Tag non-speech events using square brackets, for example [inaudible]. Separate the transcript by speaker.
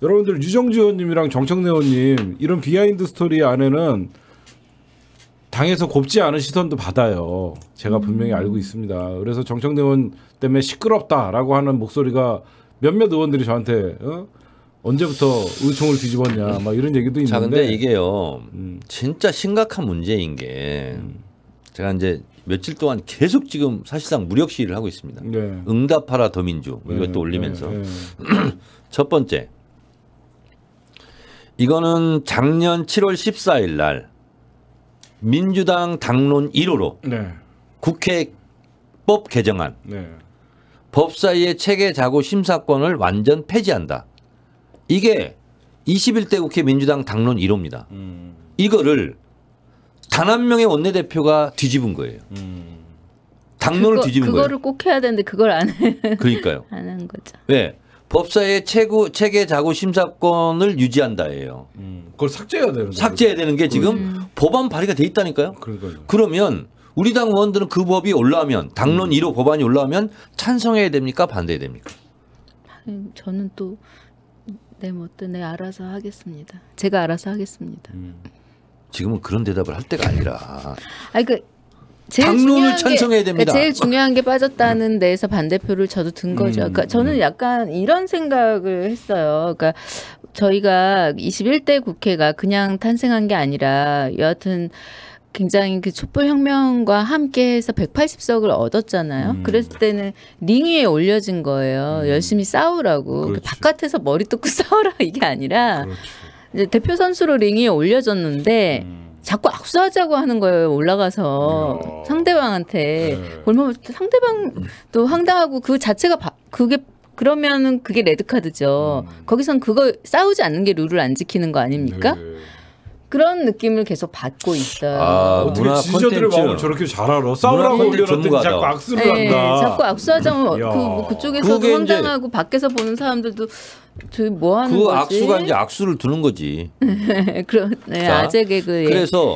Speaker 1: 여러분들 유정지 의원님이랑 정청래 의원님 이런 비하인드 스토리 안에는 당에서 곱지 않은 시선도 받아요. 제가 분명히 음. 알고 있습니다. 그래서 정청래 의원 때문에 시끄럽다라고 하는 목소리가 몇몇 의원들이 저한테 어? 언제부터 의총을 뒤집었냐 막 이런 얘기도 있는데 자 근데 이게요 음. 진짜 심각한 문제인 게 음. 제가 이제 며칠 동안 계속 지금 사실상 무력 시위를 하고 있습니다. 네. 응답하라 더민주 뭐 네, 이것도 네, 올리면서 네, 네. [clears throat] [clears throat] 첫 번째, 이거는 작년 7월 14일 날 민주당 당론 1호로 네. 국회법 개정안 네. 법사위의 체계자구 심사권을 완전 폐지한다. 이게 21대 국회 민주당 당론 1호입니다. 음. 이거를 단 한 명의 원내대표가 뒤집은 거예요. 음. 당론을 그거, 뒤집은 그거를 거예요.
Speaker 2: 그거를 꼭 해야 되는데 그걸 안 해. 그러니까요. [laughs] 안 한 거죠.
Speaker 1: 왜? 네. 법사의 최고 체계 자구 심사권을 유지한다예요. 음, 그걸 삭제해야 되는 삭제해야 되는 게 지금 음. 법안 발의가 돼 있다니까요. 그러니까요. 그러면 우리 당 의원들은 그 법이 올라오면 당론 음. 1호 법안이 올라오면 찬성해야 됩니까 반대해야 됩니까?
Speaker 2: 저는 또내 멋대로 내 알아서 하겠습니다. 제가 알아서 하겠습니다. 음.
Speaker 1: 지금은 그런 대답을 할 때가 아니라.
Speaker 2: 아니 그 당론을 찬성해야 그러니까 됩니다. 제일 중요한 게 빠졌다는 네. 데에서 반대표를 저도 든 음. 거죠. 그러니까 저는 약간 이런 생각을 했어요. 그러니까 저희가 21대 국회가 그냥 탄생한 게 아니라 여하튼 굉장히 그 촛불 혁명과 함께해서 180석을 얻었잖아요. 음. 그랬을 때는 링 위에 올려진 거예요. 음. 열심히 싸우라고 그 그렇죠. 바깥에서 머리 뜯고 [laughs] 싸우라 이게 아니라 그렇죠. 이제 대표 선수로 링 위에 올려졌는데. 음. 자꾸 악수하자고 하는 거예요 올라가서 어. 상대방한테 네. 얼마나 상대방도 황당하고 그 자체가 바, 그게 그러면은 그게 레드 카드죠. 음. 거기선 그거 싸우지 않는 게 룰을 안 지키는 거 아닙니까? 네. 그런 느낌을 계속 받고 있어요. 아, 어떻지지들의 마음을 저렇게 잘 알아? 싸우라고 올려놨더니 자꾸 악수를 네, 한다. 자꾸 악수하자면 뭐 그, 뭐 그쪽에서도 혼하고 밖에서 보는 사람들도 저뭐 하는 그 거지? 그 악수가 이제 악수를 두는 거지. [laughs] 그런 네, 아재 개그. 그래서